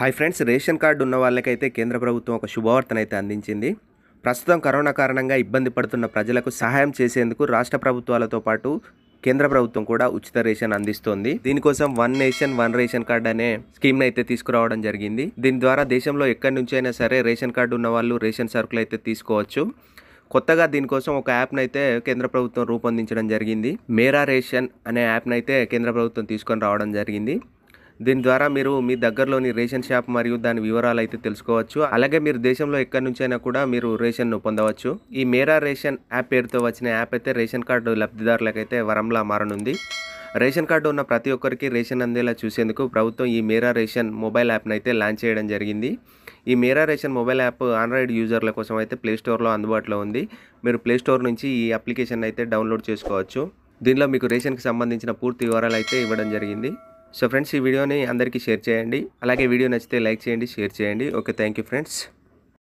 hi friends ration card ఉన్న వాళ్ళకైతే కేంద్ర ప్రభుత్వం ఒక శుభవార్తన అయితే అందించింది ప్రస్తుతం కరోనా కారణంగా ఇబ్బంది పడుతున్న ప్రజలకు సహాయం చేసేందుకు రాష్ట్ర ప్రభుత్వాలతో పాటు కేంద్ర ప్రభుత్వం కూడా ఉచిత రేషన్ అందిస్తోంది దీనికోసం one nation one ration card అనే స్కీమ్ అయితే తీసుకురావడం జరిగింది దీని ద్వారా దేశంలో ఎక్కడి నుంచి అయినా సరే రేషన్ కార్డు ఉన్న వాళ్ళు రేషన్ సరుకులు అయితే తీసుకోవచ్చు కొత్తగా దీనికోసం ఒక యాప్ను అయితే కేంద్ర ప్రభుత్వం రూపొందించడం జరిగింది మేరా రేషన్ అనే యాప్ను అయితే కేంద్ర ప్రభుత్వం తీసుకొని రావడం జరిగింది దీని ద్వారా మీరు మీ దగ్గరలోని రేషన్ షాప్ మరియు దాని వివరాలు అయితే తెలుసుకోవచ్చు అలాగే మీరు దేశంలో ఎక్కడి నుంచైనా కూడా మీరు రేషన్ను పొందవచ్చు ఈ మేరా రేషన్ యాప్ పేరుతో వచ్చిన యాప్ అయితే రేషన్ కార్డు లబ్ధిదారులకైతే వరంలా మారనుంది రేషన్ కార్డు ఉన్న ప్రతి ఒక్కరికి రేషన్ అందేలా చూసేందుకు ప్రభుత్వం ఈ మేరా రేషన్ మొబైల్ యాప్ను అయితే లాంచ్ చేయడం జరిగింది ఈ Mera ration mobile app Android యూజర్ల కోసం అయితే ప్లేస్టోర్లో అందుబాటులో ఉంది మీరు ప్లేస్టోర్ నుంచి ఈ అప్లికేషన్ అయితే డౌన్లోడ్ చేసుకోవచ్చు దీనిలో మీకు రేషన్కి సంబంధించిన పూర్తి వివరాలు అయితే ఇవ్వడం జరిగింది సో ఫ్రెండ్స్ ఈ వీడియోని అందరికీ షేర్ చేయండి అలాగే వీడియో నచ్చితే లైక్ చేయండి షేర్ చేయండి ఓకే థ్యాంక్ ఫ్రెండ్స్